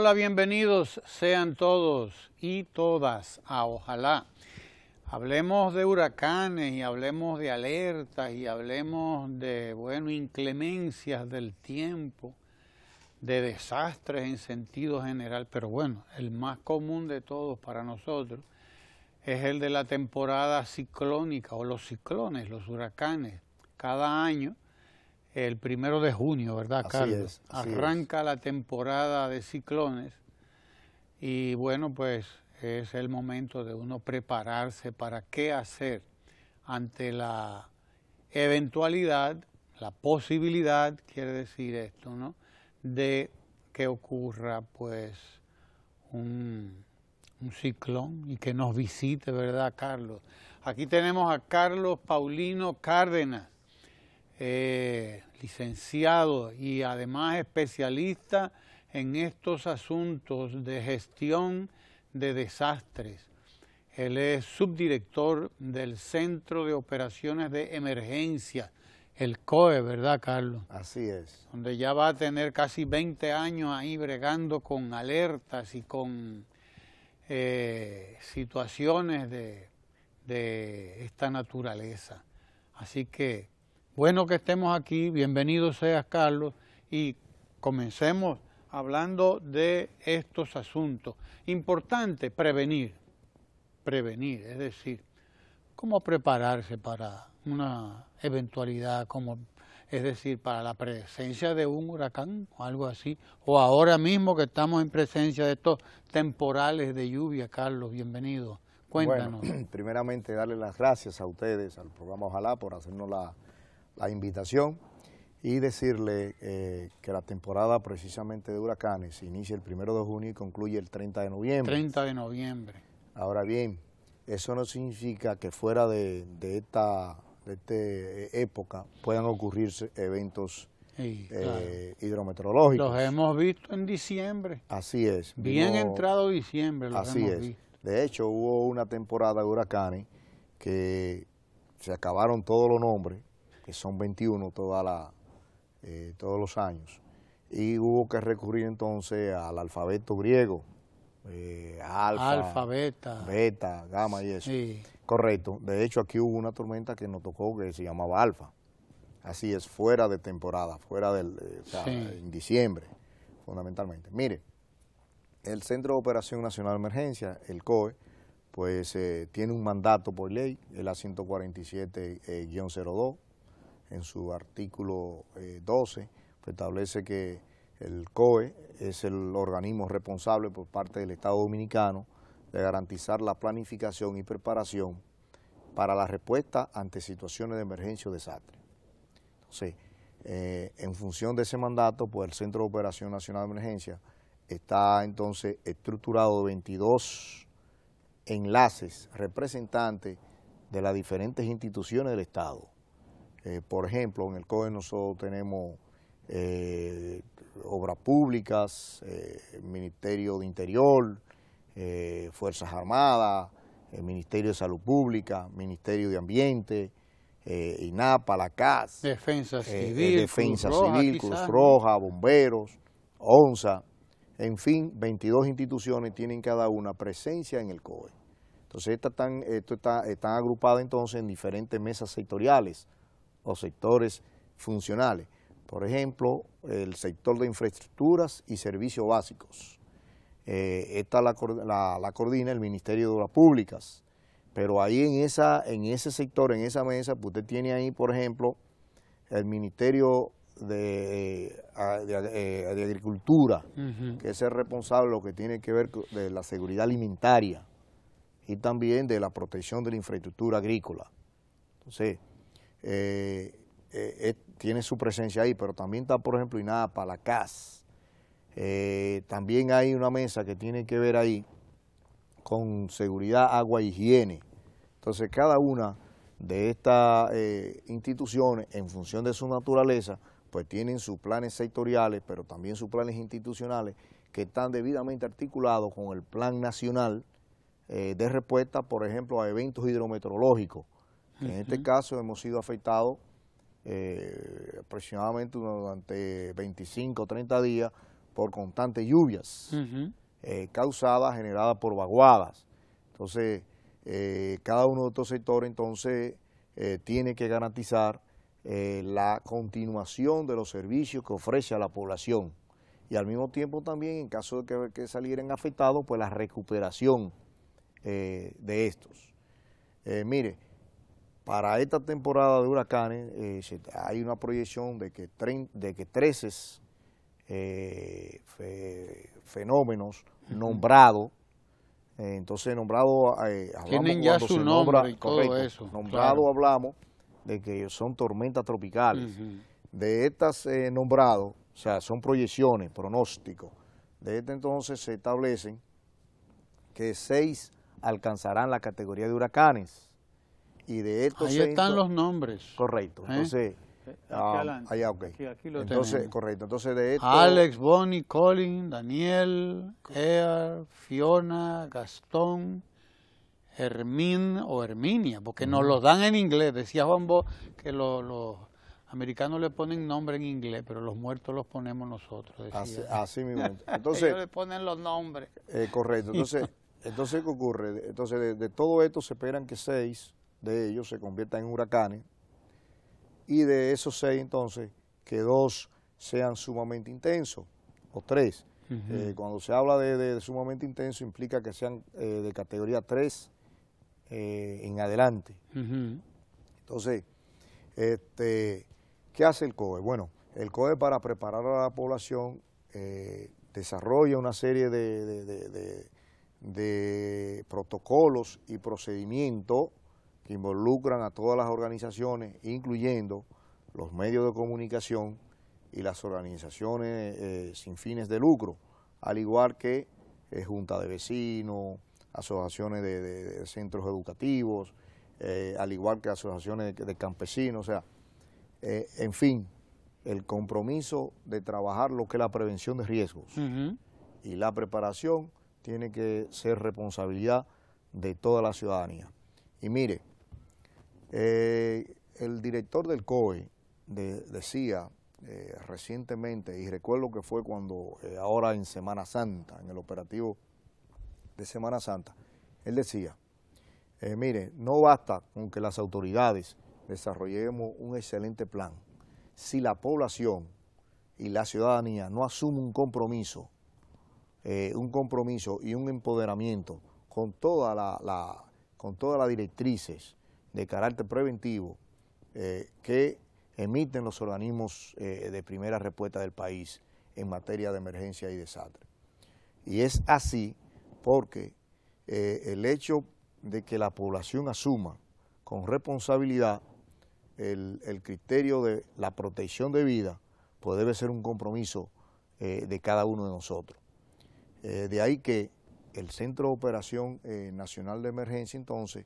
Hola, bienvenidos sean todos y todas a Ojalá. Hablemos de huracanes y hablemos de alertas y hablemos de, bueno, inclemencias del tiempo, de desastres en sentido general, pero bueno, el más común de todos para nosotros es el de la temporada ciclónica o los ciclones, los huracanes. Cada año el primero de junio, ¿verdad, Carlos? Arranca la temporada de ciclones y bueno, pues es el momento de uno prepararse para qué hacer ante la eventualidad, la posibilidad, quiere decir esto, ¿no? De que ocurra pues un ciclón y que nos visite, ¿verdad, Carlos? Aquí tenemos a Carlos Paulino Cárdenas eh, licenciado y además especialista en estos asuntos de gestión de desastres. Él es subdirector del Centro de Operaciones de Emergencia, el COE, ¿verdad, Carlos? Así es. Donde ya va a tener casi 20 años ahí bregando con alertas y con eh, situaciones de, de esta naturaleza. Así que bueno que estemos aquí, bienvenido seas Carlos y comencemos hablando de estos asuntos. Importante, prevenir, prevenir, es decir, cómo prepararse para una eventualidad, como, es decir, para la presencia de un huracán o algo así, o ahora mismo que estamos en presencia de estos temporales de lluvia, Carlos, bienvenido. Cuéntanos. primeramente darle las gracias a ustedes, al programa Ojalá, por hacernos la la invitación y decirle eh, que la temporada precisamente de huracanes inicia el 1 de junio y concluye el 30 de noviembre. 30 de noviembre. Ahora bien, eso no significa que fuera de, de esta de este, eh, época puedan ocurrirse eventos eh, hidrometeorológicos. Los hemos visto en diciembre. Así es. Bien entrado diciembre. así es. De hecho, hubo una temporada de huracanes que se acabaron todos los nombres son 21 toda la, eh, todos los años. Y hubo que recurrir entonces al alfabeto griego, eh, alfa, beta, gamma y eso. Correcto. De hecho, aquí hubo una tormenta que nos tocó que se llamaba alfa. Así es, fuera de temporada, fuera del, eh, en diciembre, fundamentalmente. Mire, el Centro de Operación Nacional de Emergencia, el COE, pues tiene un mandato por ley, el A147-02, en su artículo 12, eh, establece que el COE es el organismo responsable por parte del Estado Dominicano de garantizar la planificación y preparación para la respuesta ante situaciones de emergencia o desastre. Entonces, eh, en función de ese mandato, pues el Centro de Operación Nacional de Emergencia está entonces estructurado de 22 enlaces representantes de las diferentes instituciones del Estado. Eh, por ejemplo, en el COE nosotros tenemos eh, obras públicas, eh, Ministerio de Interior, Fuerzas Armadas, el Ministerio de Salud Pública, Ministerio de Ambiente, INAPA, la CAS, Defensa Civil, Cruz, Roja, Bomberos, ONSA, en fin, 22 instituciones tienen cada una presencia en el COE. Entonces, estas están, están agrupadas entonces en diferentes mesas sectoriales, o sectores funcionales. Por ejemplo, el sector de infraestructuras y servicios básicos. Eh, esta la, coordina el Ministerio de Obras Públicas. Pero ahí en, esa, en ese sector, en esa mesa, usted tiene ahí, por ejemplo, el Ministerio de, eh, eh, Agricultura, que es el responsable de lo que tiene que ver de la seguridad alimentaria y también de la protección de la infraestructura agrícola. Entonces, eh, eh, eh, tiene su presencia ahí, pero también está, por ejemplo, para la CAS. también hay una mesa que tiene que ver ahí con seguridad, agua, higiene. Entonces, cada una de estas instituciones, en función de su naturaleza, pues tienen sus planes sectoriales, pero también sus planes institucionales que están debidamente articulados con el Plan Nacional de Respuesta, por ejemplo, a eventos hidrometeorológicos. En este caso hemos sido afectados eh, aproximadamente durante 25 o 30 días por constantes lluvias eh, causadas, generadas por vaguadas. Entonces, eh, cada uno de estos sectores entonces tiene que garantizar la continuación de los servicios que ofrece a la población y al mismo tiempo también, en caso de que, que salieran afectados, pues la recuperación de estos. mire, para esta temporada de huracanes eh, hay una proyección de que, 13 eh, fenómenos nombrados, eh, entonces nombrados, tienen ya su nombre Nombrado hablamos de que son tormentas tropicales. De estas nombrados, o sea, son proyecciones, pronósticos. De este entonces se establecen que seis alcanzarán la categoría de huracanes de Ahí están los nombres. Correcto. ¿Eh? Entonces, eh, ah, allá, ok. lo Entonces, correcto. Entonces, de Alex, Bonnie, Colin, Daniel, Ear, Fiona, Gastón, Hermín o Herminia, porque no nos los dan en inglés. Decía Juan Bo que los... americanos le ponen nombre en inglés, pero los muertos los ponemos nosotros. Así, mismo. Entonces, Ellos le ponen los nombres. Eh, correcto. Entonces, entonces, ¿qué ocurre? Entonces, de, de, todo esto se esperan que seis de ellos se conviertan en huracanes y de esos seis entonces que dos sean sumamente intensos o tres. Eh, cuando se habla de, sumamente intenso implica que sean eh, de categoría 3 eh, en adelante. Entonces, este, ¿qué hace el COE? Bueno, el COE para preparar a la población desarrolla una serie de, de protocolos y procedimientos involucran a todas las organizaciones, incluyendo los medios de comunicación y las organizaciones eh, sin fines de lucro, al igual que eh, junta de vecinos, asociaciones de, centros educativos, eh, al igual que asociaciones de, campesinos, o sea, en fin, el compromiso de trabajar lo que es la prevención de riesgos y la preparación tiene que ser responsabilidad de toda la ciudadanía. Y mire, eh, el director del COE decía eh, recientemente, y recuerdo que fue cuando, eh, ahora en Semana Santa, en el operativo de Semana Santa, él decía, mire, no basta con que las autoridades desarrollemos un excelente plan. Si la población y la ciudadanía no asumen un compromiso, un compromiso y un empoderamiento con la, con todas las directrices de carácter preventivo eh, que emiten los organismos eh, de primera respuesta del país en materia de emergencia y desastre. Y es así porque eh, el hecho de que la población asuma con responsabilidad el, el, criterio de la protección de vida, pues debe ser un compromiso de cada uno de nosotros. de ahí que el Centro de Operación Nacional de Emergencia, entonces,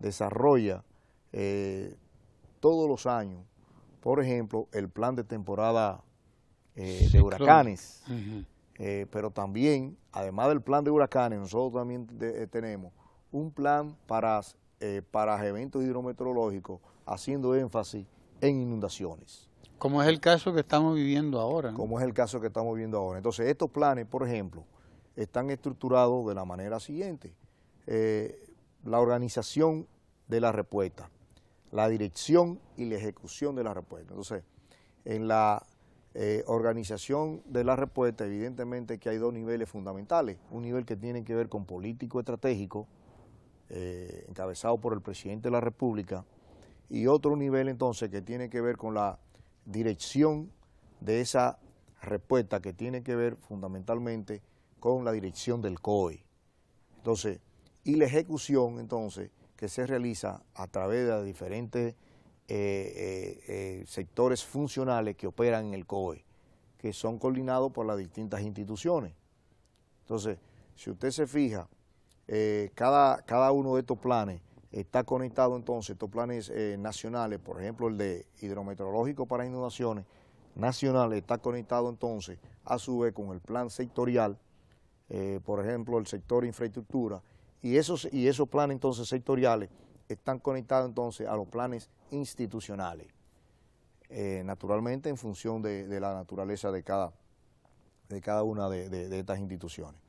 desarrolla eh, todos los años, por ejemplo, el plan de temporada eh, de huracanes, eh, pero también, además del plan de huracanes, nosotros también tenemos un plan para, para eventos hidrometeorológicos, haciendo énfasis en inundaciones. Como es el caso que estamos viviendo ahora. Como es el caso que estamos viviendo ahora. Entonces, estos planes, por ejemplo, están estructurados de la manera siguiente la organización de la respuesta, la dirección y la ejecución de la respuesta. Entonces, en la eh, organización de la respuesta, evidentemente que hay dos niveles fundamentales. Un nivel que tiene que ver con político estratégico, eh, encabezado por el presidente de la República, y otro nivel entonces que tiene que ver con la dirección de esa respuesta que tiene que ver fundamentalmente con la dirección del COE. Entonces, y la ejecución entonces que se realiza a través de diferentes eh, eh, eh, sectores funcionales que operan en el COE, que son coordinados por las distintas instituciones. Entonces, si usted se fija, cada, cada uno de estos planes está conectado entonces, estos planes nacionales, por ejemplo el de hidrometeorológico para inundaciones, nacionales, está conectado entonces a su vez con el plan sectorial, por ejemplo el sector infraestructura, y esos, planes entonces sectoriales están conectados entonces a los planes institucionales, eh, naturalmente en función de, la naturaleza de cada, una de, estas instituciones.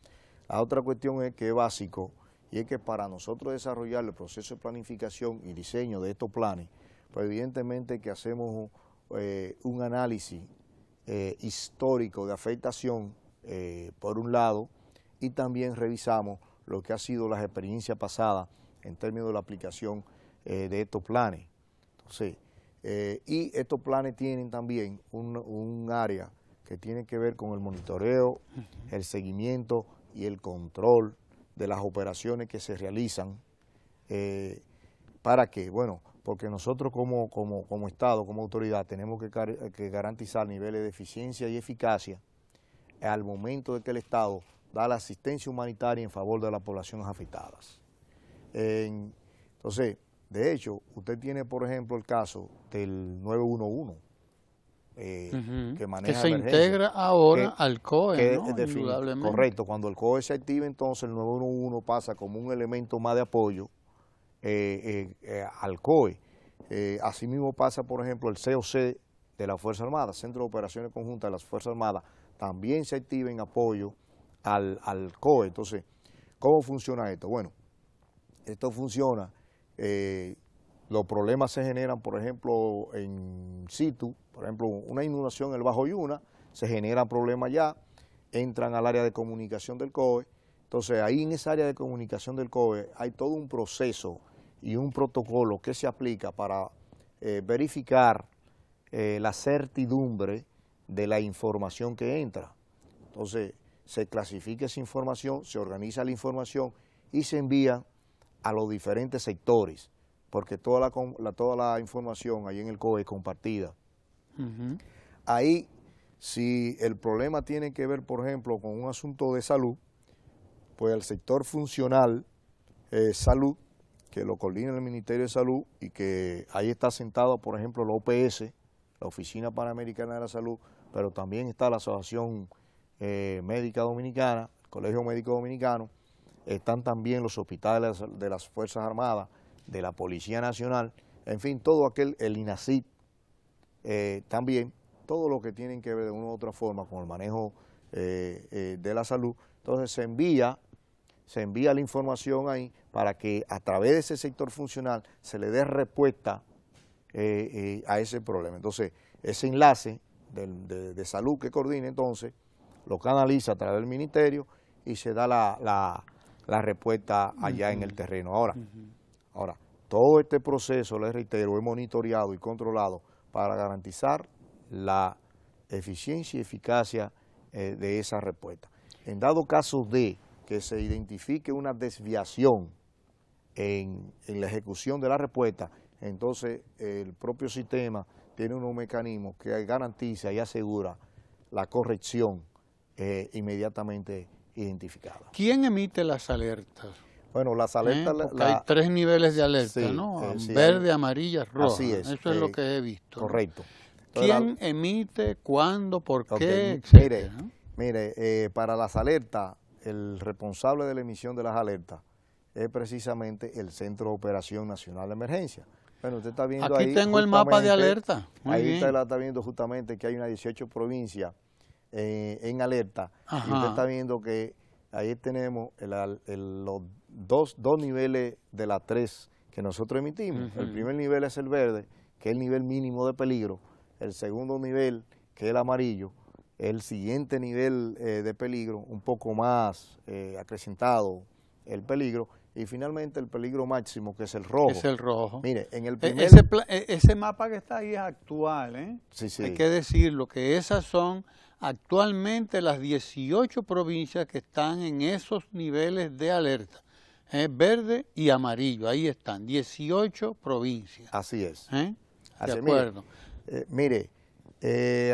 La otra cuestión es que es básico y es que para nosotros desarrollar el proceso de planificación y diseño de estos planes, pues evidentemente que hacemos un eh, análisis eh, histórico de afectación, por un lado, y también revisamos lo que ha sido las experiencias pasadas en términos de la aplicación eh, de estos planes. Entonces, eh, y estos planes tienen también un, área que tiene que ver con el monitoreo, el seguimiento y el control de las operaciones que se realizan. Eh, ¿Para qué? Bueno, porque nosotros como, como, Estado, como autoridad, tenemos que, que garantizar niveles de eficiencia y eficacia al momento de que el Estado da la asistencia humanitaria en favor de las poblaciones afectadas. entonces, de hecho, usted tiene, por ejemplo, el caso del 911, eh, que maneja Que se integra ahora al COE, Correcto, cuando el COE se activa, entonces el 911 pasa como un elemento más de apoyo eh, eh, al COE. asimismo pasa, por ejemplo, el COC de la Fuerza Armada, Centro de Operaciones Conjuntas de las Fuerzas Armadas, también se activa en apoyo al, COE. Entonces, ¿cómo funciona esto? Bueno, esto funciona, eh, los problemas se generan, por ejemplo, en situ, por ejemplo, una inundación en el Bajo Yuna, se genera problemas ya, entran al área de comunicación del COE, entonces ahí en esa área de comunicación del COE hay todo un proceso y un protocolo que se aplica para eh, verificar eh, la certidumbre de la información que entra. Entonces, se clasifica esa información, se organiza la información y se envía a los diferentes sectores, porque toda la, toda la información ahí en el COE es compartida. Ahí, si el problema tiene que ver, por ejemplo, con un asunto de salud, pues el sector funcional salud, que lo coordina el Ministerio de Salud y que ahí está sentado, por ejemplo, la OPS, la Oficina Panamericana de la Salud, pero también está la Asociación eh, médica Dominicana, Colegio Médico Dominicano, están también los hospitales de las Fuerzas Armadas, de la Policía Nacional, en fin, todo aquel, el INACIT, eh, también, todo lo que tienen que ver de una u otra forma con el manejo eh, de la salud. Entonces se envía, se envía la información ahí para que a través de ese sector funcional se le dé respuesta a ese problema. Entonces, ese enlace de salud que coordina entonces lo canaliza a través del ministerio y se da la, la, respuesta allá en el terreno. Ahora, ahora, todo este proceso, les reitero, es monitoreado y controlado para garantizar la eficiencia y eficacia eh, de esa respuesta. En dado caso de que se identifique una desviación en, en la ejecución de la respuesta, entonces eh, el propio sistema tiene unos mecanismos que garantiza y asegura la corrección eh, inmediatamente identificada. ¿Quién emite las alertas? Bueno, las alertas... Eh, hay tres niveles de alerta, ¿no? Eh, Verde, amarilla, roja. Así es. Eso es lo eh, que he visto. Correcto. ¿Quién emite, cuándo, por qué, Mire, mire para las alertas, el responsable de la emisión de las alertas es precisamente el Centro de Operación Nacional de Emergencia. Bueno, usted está viendo ahí... Aquí tengo el mapa de alerta. ahí usted la está viendo justamente que hay unas 18 provincias eh, en, alerta. Y usted está viendo que ahí tenemos los dos, dos niveles de las tres que nosotros emitimos. El primer nivel es el verde, que es el nivel mínimo de peligro. El segundo nivel, que es el amarillo. El siguiente nivel eh, de peligro, un poco más eh, acrecentado el peligro. Y finalmente el peligro máximo, que es el rojo. Es el rojo. Mire, en el e-, primer... E-, ese, mapa que está ahí es actual, ¿eh? Sí, Hay que decirlo, que esas son actualmente las 18 provincias que están en esos niveles de alerta. ¿eh? Verde y amarillo, ahí están, 18 provincias. Así es. ¿Eh? de acuerdo. Eh, mire,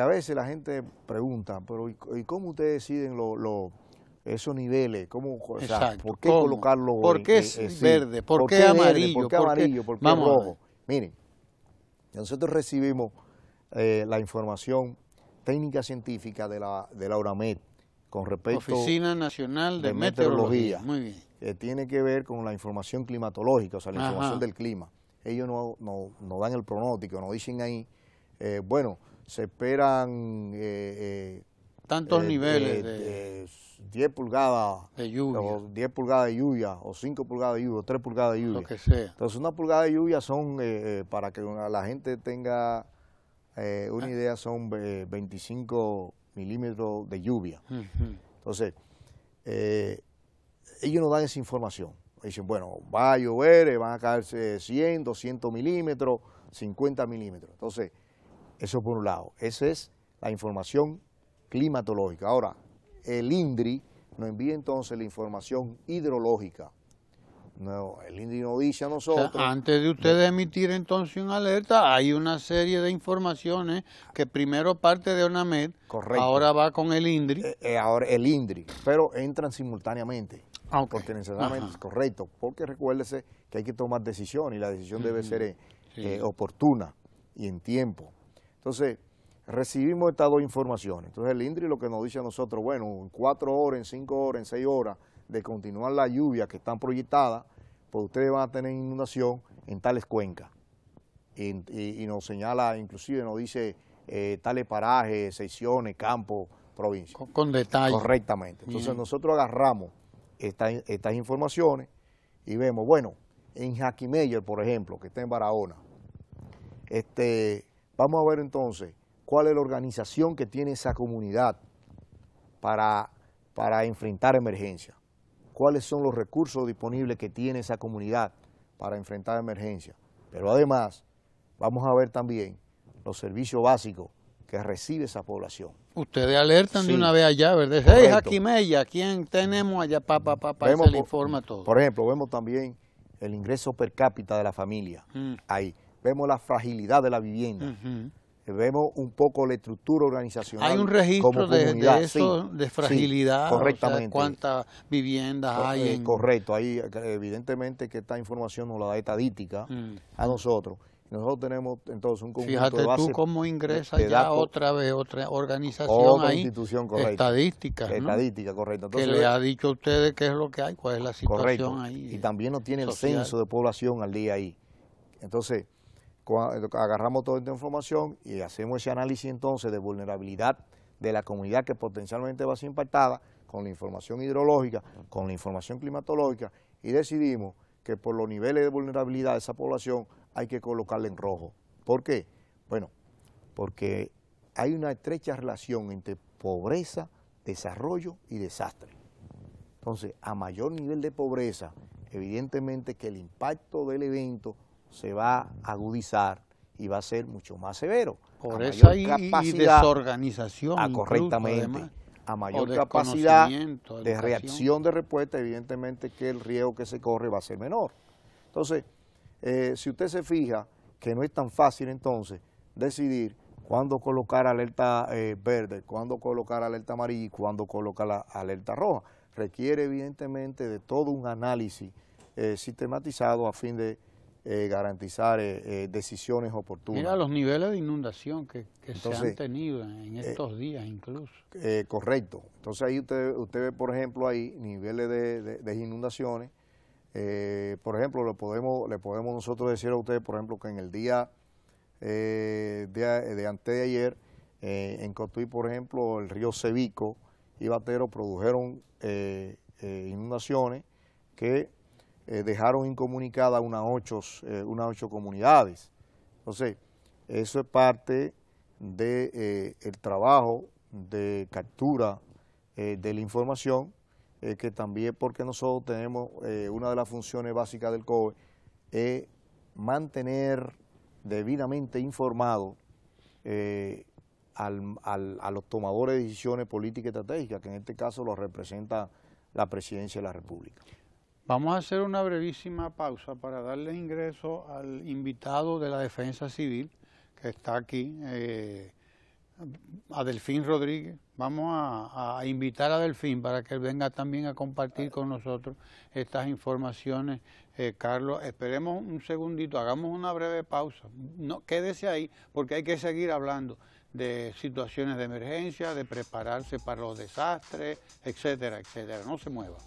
a veces la gente pregunta, pero ¿y, cómo ustedes deciden los... Lo, esos niveles, cómo, o ¿por qué colocarlo? ¿Por qué es verde? ¿Por, qué, amarillo? ¿Por qué amarillo? ¿Por qué, rojo? Miren, nosotros recibimos eh, la información técnica científica de la, URAMED con respecto... Oficina Nacional de, Meteorología. Que tiene que ver con la información climatológica, o sea, la información del clima. Ellos no, no, dan el pronóstico, nos dicen ahí, eh, bueno, se esperan eh, tantos eh, niveles de, 10 pulgadas de lluvia. O 10 pulgadas de lluvia, o 5 pulgadas de lluvia, o 3 pulgadas de lluvia. Lo que sea. Entonces, una pulgada de lluvia son, eh, eh, para que la gente tenga una ah. idea, son 25 milímetros de lluvia. Entonces, ellos nos dan esa información. Dicen, bueno, va a llover, van a caerse 100, 200 milímetros, 50 milímetros. Entonces, eso por un lado. Esa es la información climatológica. Ahora, el INDRI nos envía entonces la información hidrológica. el INDRI nos dice a nosotros... antes de ustedes emitir entonces una alerta, hay una serie de informaciones que primero parte de ONAMED, correcto. ahora va con el INDRI. Eh, eh, ahora el INDRI, pero entran simultáneamente. Ah, porque necesariamente es correcto, porque recuérdese que hay que tomar decisión y la decisión debe ser eh, oportuna y en tiempo. Entonces, recibimos estas dos informaciones. Entonces el INDRI lo que nos dice a nosotros, bueno, en cuatro horas, en cinco horas, en seis horas de continuar la lluvia que están proyectadas, pues ustedes van a tener inundación en tales cuencas. Y, nos señala, inclusive nos dice eh, tales parajes, secciones, campos, provincias. Con, detalle. Correctamente. Entonces nosotros agarramos estas informaciones y vemos, bueno, en Jaquimeyer, por ejemplo, que está en Barahona, este, vamos a ver entonces cuál es la organización que tiene esa comunidad para, para enfrentar emergencia, cuáles son los recursos disponibles que tiene esa comunidad para enfrentar emergencia. Pero además, vamos a ver también los servicios básicos que recibe esa población. Ustedes alertan de una vez allá, ¿verdad? Hey, Jaquimella, ¿quién tenemos allá? Pa, pa, se le informa todo. Por ejemplo, vemos también el ingreso per cápita de la familia. Mm. Ahí. Vemos la fragilidad de la vivienda vemos un poco la estructura organizacional. Hay un registro de, de fragilidad, cuántas viviendas hay. Eh, correcto, ahí evidentemente que esta información nos la da estadística mm. a nosotros. Nosotros tenemos entonces un conjunto Fíjate de bases tú cómo ingresa ya otra vez otra organización otra institución, estadística, estadística, correcto. que le eh, ha dicho a ustedes qué es lo que hay, cuál es la situación ahí. Y también no tiene el censo de población al día ahí. Entonces, agarramos toda esta información y hacemos ese análisis entonces de vulnerabilidad de la comunidad que potencialmente va a ser impactada con la información hidrológica, con la información climatológica y decidimos que por los niveles de vulnerabilidad de esa población hay que colocarla en rojo. ¿Por qué? Bueno, porque hay una estrecha relación entre pobreza, desarrollo y desastre. Entonces, a mayor nivel de pobreza, evidentemente que el impacto del evento se va a agudizar y va a ser mucho más severo. Por eso hay capacidad, desorganización. Ah, correctamente. a mayor capacidad de reacción de respuesta, evidentemente que el riesgo que se corre va a ser menor. Entonces, eh, si usted se fija que no es tan fácil entonces decidir cuándo colocar alerta eh, verde, cuándo colocar alerta amarilla y cuándo colocar la alerta roja, requiere evidentemente de todo un análisis eh, sistematizado a fin de eh, garantizar eh, eh, decisiones oportunas. Mira los niveles de inundación que, se han tenido en estos días incluso. correcto. Entonces ahí usted, usted ve, por ejemplo, ahí niveles de, inundaciones. por ejemplo, le podemos, le podemos nosotros decir a usted, por ejemplo, que en el día de, de antes de ayer, en Cotuí, por ejemplo, el río Cebico y Batero produjeron inundaciones que eh, dejaron incomunicadas unas ocho, eh, ocho comunidades. Entonces, eso es parte del de, eh, el trabajo de captura de la información, que también porque nosotros tenemos una de las funciones básicas del COE, es mantener debidamente informado al, a los tomadores de decisiones políticas y estratégicas, que en este caso lo representa la presidencia de la República. Vamos a hacer una brevísima pausa para darle ingreso al invitado de la Defensa Civil que está aquí, eh, a Rodríguez. Vamos a, invitar a Delfín para que venga también a compartir con nosotros estas informaciones. Eh, Carlos, esperemos un segundito, hagamos una breve pausa. No, quédese ahí porque hay que seguir hablando de situaciones de emergencia, de prepararse para los desastres, etcétera, etcétera. No se mueva.